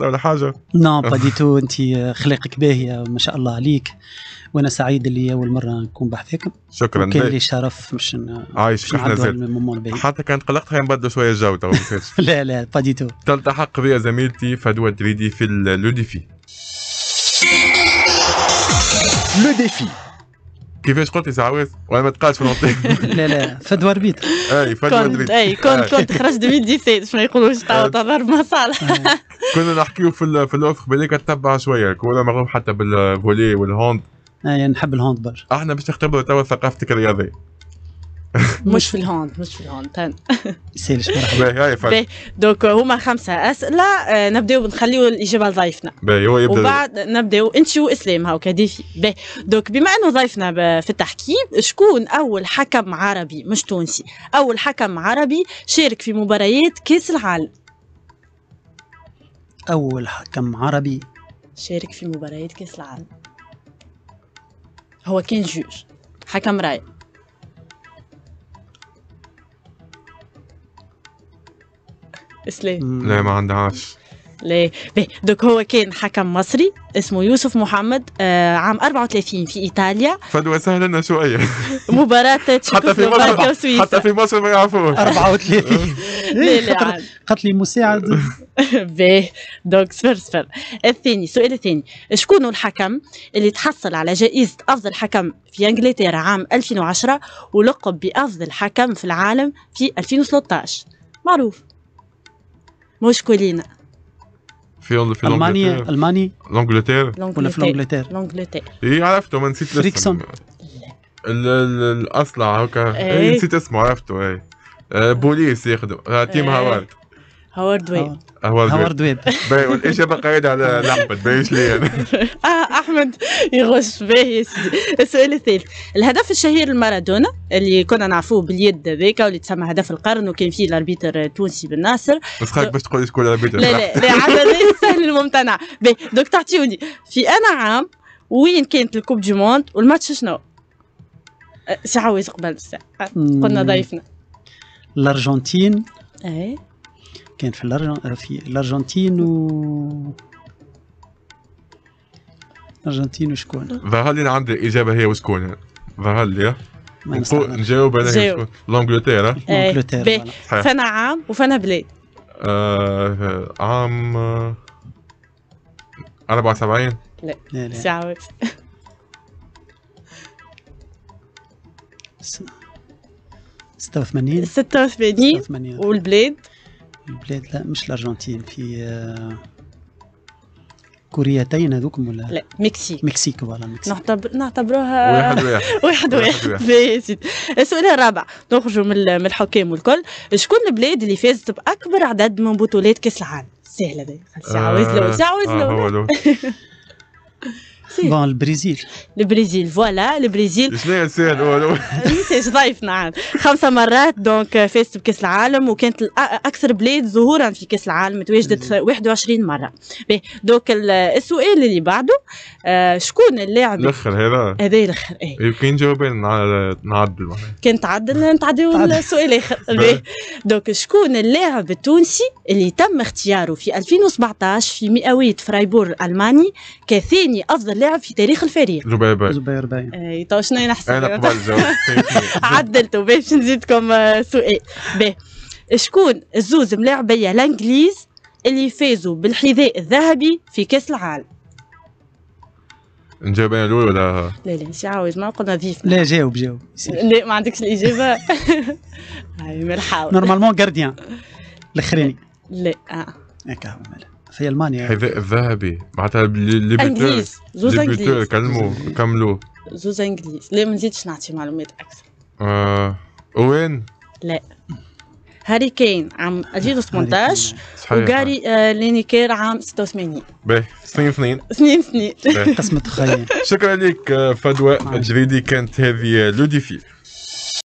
وصله ولا حاجه نو نعم، با دي تو انت خلقك باهيه ما شاء الله عليك وانا سعيد اللي اول مره نكون بحثك شكرا كان لي شرف باش عايش احنا زاد حتى كانت قلقت خلينا نبدل شويه الجو تو لا لا با دي تو تلتحق بيا زميلتي فدوى دريدي في لو ديفي لو ديفي كيفاش قلت يا سعواد وانا ما تقالش في لا لا فدوى ربيت اي فاد مدريد اي كنت كنت خرجت 2017 شنو يقولوا يقولوش توا تضرب مصالح كنا نحكيو في في الاوفر بالك كتبع شويه كنا مغروم حتى بالفولي والهوند اي نحب الهوند برشا احنا باش نختبروا توا ثقافتك الرياضيه مش في الهوند مش في الهوند سيلش مرحبا دونك هما خمسه اسئله آه، نبداو نخليو الاجابه لضيفنا هو يبدا وبعد نبداو انت واسلام هاو ديفي باهي دونك بما انه ضيفنا في التحكيم شكون اول حكم عربي مش تونسي اول حكم عربي شارك في مباريات كاس العالم اول حكم عربي شارك في مباريات كاس العالم هو كان جوج حكم راي اسلام لا ما عندهاش ليه دوك هو كان حكم مصري اسمه يوسف محمد آه عام 34 في ايطاليا فدوى لنا شويه مباراه حتى في مصر حتى في مصر ما يعرفوش 34 لا لا قتلي مساعد باهي دوك صفر صفر الثاني السؤال الثاني شكون الحكم اللي تحصل على جائزه افضل حكم في انجلترا عام 2010 ولقب بافضل حكم في العالم في 2013 معروف كلينا في في المانيا المانيا لانجلتير ولا في لانجلتير لانجلتير اي عرفته ما نسيت فريكسون الاصلع هكا إيه. إيه، نسيت اسمه عرفته اي آه، بوليس يخدم تيم إيه. هاوارد هوارد ويب هوارد ويب باهي والإجابة قايدة على لعبه باهيش لي أنا آه أحمد يغش باهي السؤال الثالث الهدف الشهير لمارادونا اللي كنا نعرفوه باليد هذاك واللي تسمى هدف القرن وكان فيه الأربيتر التونسي بن ناصر بس خايف باش تقول شكون الأربيتر لا لا لا عاد سهل الممتنع باهي دوك تعطيوني في أنا عام وين كانت الكوب دي موند والماتش شنو؟ ساعة عويس قبل قلنا ضيفنا الأرجنتين ايه كان في الارجنتين و الارجنتين وشكون ظهر لي عندي الاجابه هي وشكون ظهر لي نجاوب انا لانجلتيرا لانجلتيرا إيه، فانا عام وفانا بلاد آه عام 74 آه، لا لا لا ستة وثمانين 86 86 والبلاد البلاد لا مش الارجنتين في آه، كوريتين هذوكم ولا لا مكسيك مكسيك فوالا مكسيك نعتبر نعتبروها واحد واحد واحد واحد السؤال الرابع نخرجوا من الحكام والكل شكون البلاد اللي فازت باكبر عدد من بطولات كاس العالم سهله دي ساعه وزلو ساعه وزلو بون البرازيل البرازيل فوالا البرازيل شنو سهل مش ضيفنا عاد خمسه مرات دونك فازت بكاس العالم وكانت اكثر بلاد ظهورا في كاس العالم تواجدت 21 مره دونك السؤال اللي بعده شكون اللاعب الاخر هذا هذا الاخر اي كاين جوابين نعدل كان تعدل نتعداو السؤال الاخر دونك شكون اللاعب التونسي اللي تم اختياره في 2017 في مئويه فرايبور الالماني كثاني افضل لاعب في تاريخ الفريق زبير باين زبير باين اي تو شنو نحسب انا قبل عدلته باش نزيدكم سؤال باهي شكون الزوز ملاعبيه الانجليز اللي فازوا بالحذاء الذهبي في كاس العالم نجاوب انا الاول ولا لا لا مش عاوز ما قلنا ضيف لا جاوب جاوب لا ما عندكش الاجابه هاي ما نحاول نورمالمون كارديان الاخراني لا اه هكا في المانيا حذاء الذهبي معناتها لي انجليز زوز انجليز كملوا كملوا زوز انجليز لا ما نزيدش نعطي معلومات اكثر آه. وين؟ لا هاري كين عام 2018 وغاري آه لينيكير عام 86 باهي سنين سنين سنين سنين قسمة خير شكرا لك آه، فدوى الجريدي كانت هذه آه، لوديفي